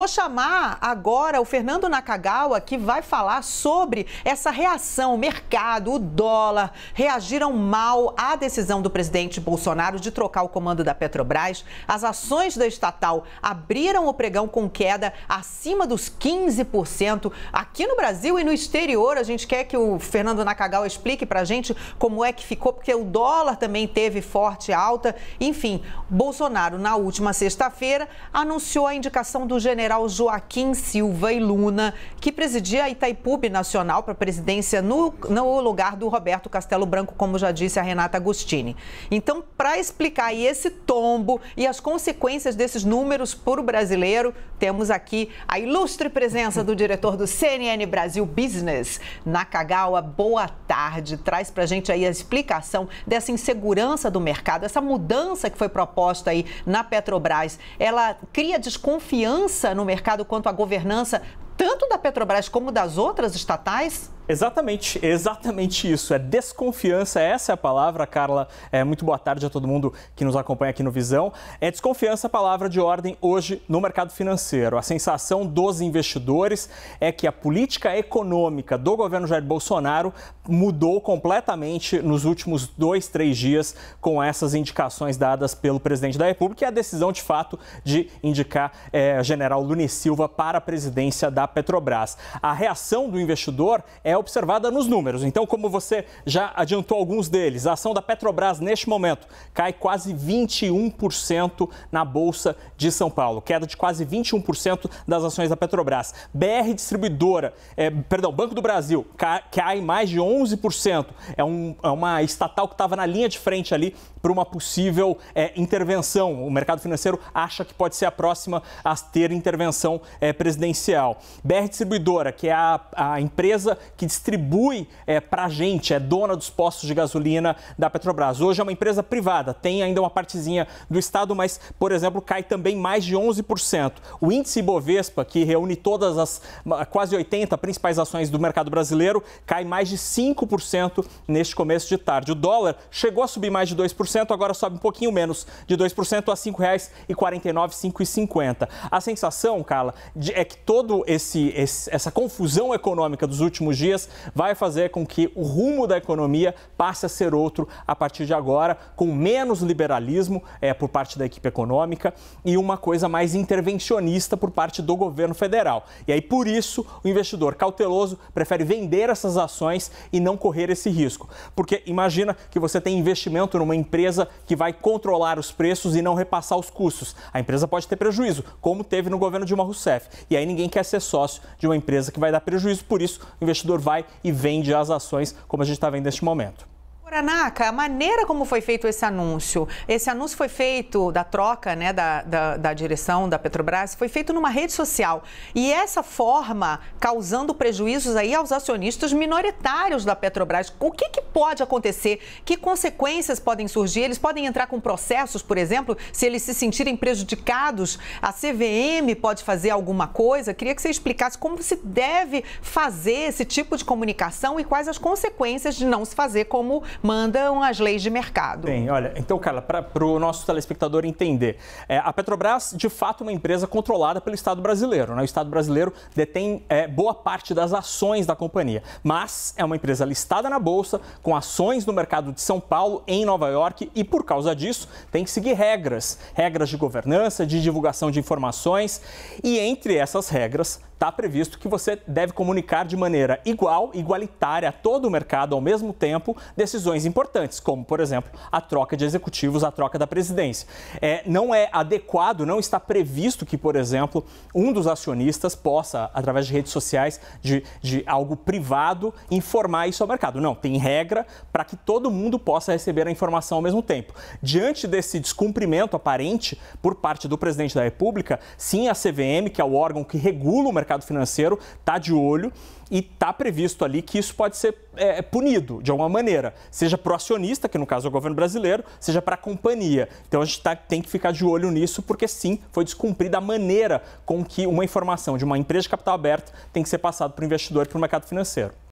Vou chamar agora o Fernando Nakagawa, que vai falar sobre essa reação, o mercado, o dólar, reagiram mal à decisão do presidente Bolsonaro de trocar o comando da Petrobras. As ações da estatal abriram o pregão com queda acima dos 15% aqui no Brasil e no exterior. A gente quer que o Fernando Nakagawa explique para a gente como é que ficou, porque o dólar também teve forte alta. Enfim, Bolsonaro, na última sexta-feira, anunciou a indicação do general general Joaquim Silva e Luna, que presidia a Itaipu Nacional para a presidência no, no lugar do Roberto Castelo Branco, como já disse a Renata Agostini. Então, para explicar esse tombo e as consequências desses números para o brasileiro, temos aqui a ilustre presença do diretor do CNN Brasil Business, Nakagawa. Boa tarde. Traz para a gente aí a explicação dessa insegurança do mercado, essa mudança que foi proposta aí na Petrobras. Ela cria desconfiança no mercado quanto à governança, tanto da Petrobras como das outras estatais? Exatamente, exatamente isso. É desconfiança, essa é a palavra, Carla. É, muito boa tarde a todo mundo que nos acompanha aqui no Visão. É desconfiança a palavra de ordem hoje no mercado financeiro. A sensação dos investidores é que a política econômica do governo Jair Bolsonaro mudou completamente nos últimos dois, três dias com essas indicações dadas pelo presidente da República e a decisão, de fato, de indicar é, general Lunes Silva para a presidência da Petrobras. A reação do investidor é observada nos números. Então, como você já adiantou alguns deles, a ação da Petrobras neste momento cai quase 21% na Bolsa de São Paulo, queda de quase 21% das ações da Petrobras. BR Distribuidora, é, perdão, Banco do Brasil, cai, cai mais de 11%. É, um, é uma estatal que estava na linha de frente ali para uma possível é, intervenção. O mercado financeiro acha que pode ser a próxima a ter intervenção é, presidencial. BR Distribuidora, que é a, a empresa que distribui é, para a gente, é dona dos postos de gasolina da Petrobras. Hoje é uma empresa privada, tem ainda uma partezinha do Estado, mas, por exemplo, cai também mais de 11%. O índice Bovespa, que reúne todas as quase 80 principais ações do mercado brasileiro, cai mais de 5% neste começo de tarde. O dólar chegou a subir mais de 2%, agora sobe um pouquinho menos de 2% a R$ 5,49, 5,50. A sensação, Carla, é que todo esse, esse essa confusão econômica dos últimos dias dias, vai fazer com que o rumo da economia passe a ser outro a partir de agora, com menos liberalismo é, por parte da equipe econômica e uma coisa mais intervencionista por parte do governo federal. E aí, por isso, o investidor cauteloso prefere vender essas ações e não correr esse risco. Porque imagina que você tem investimento numa empresa que vai controlar os preços e não repassar os custos. A empresa pode ter prejuízo, como teve no governo Dilma Rousseff. E aí ninguém quer ser sócio de uma empresa que vai dar prejuízo, por isso o investidor vai e vende as ações, como a gente está vendo neste momento. Anaca, a maneira como foi feito esse anúncio, esse anúncio foi feito da troca né, da, da, da, direção da Petrobras, foi feito numa rede social. E essa forma causando prejuízos aí aos acionistas minoritários da Petrobras. O que, que pode acontecer? Que consequências podem surgir? Eles podem entrar com processos, por exemplo, se eles se sentirem prejudicados? A CVM pode fazer alguma coisa? Queria que você explicasse como se deve fazer esse tipo de comunicação e quais as consequências de não se fazer como mandam as leis de mercado. Bem, olha, então, Carla, para o nosso telespectador entender, é, a Petrobras, de fato, é uma empresa controlada pelo Estado brasileiro. Né? O Estado brasileiro detém é, boa parte das ações da companhia, mas é uma empresa listada na Bolsa, com ações no mercado de São Paulo, em Nova York, e por causa disso tem que seguir regras, regras de governança, de divulgação de informações, e entre essas regras está previsto que você deve comunicar de maneira igual, igualitária a todo o mercado ao mesmo tempo decisões decisões importantes, como, por exemplo, a troca de executivos, a troca da presidência. É, não é adequado, não está previsto que, por exemplo, um dos acionistas possa, através de redes sociais, de, de algo privado, informar isso ao mercado. Não, tem regra para que todo mundo possa receber a informação ao mesmo tempo. Diante desse descumprimento aparente por parte do presidente da República, sim, a CVM, que é o órgão que regula o mercado financeiro, está de olho e está previsto ali que isso pode ser é, punido de alguma maneira, seja para o acionista, que no caso é o governo brasileiro, seja para a companhia. Então a gente tá, tem que ficar de olho nisso, porque sim, foi descumprida a maneira com que uma informação de uma empresa de capital aberto tem que ser passada para o investidor e para o mercado financeiro.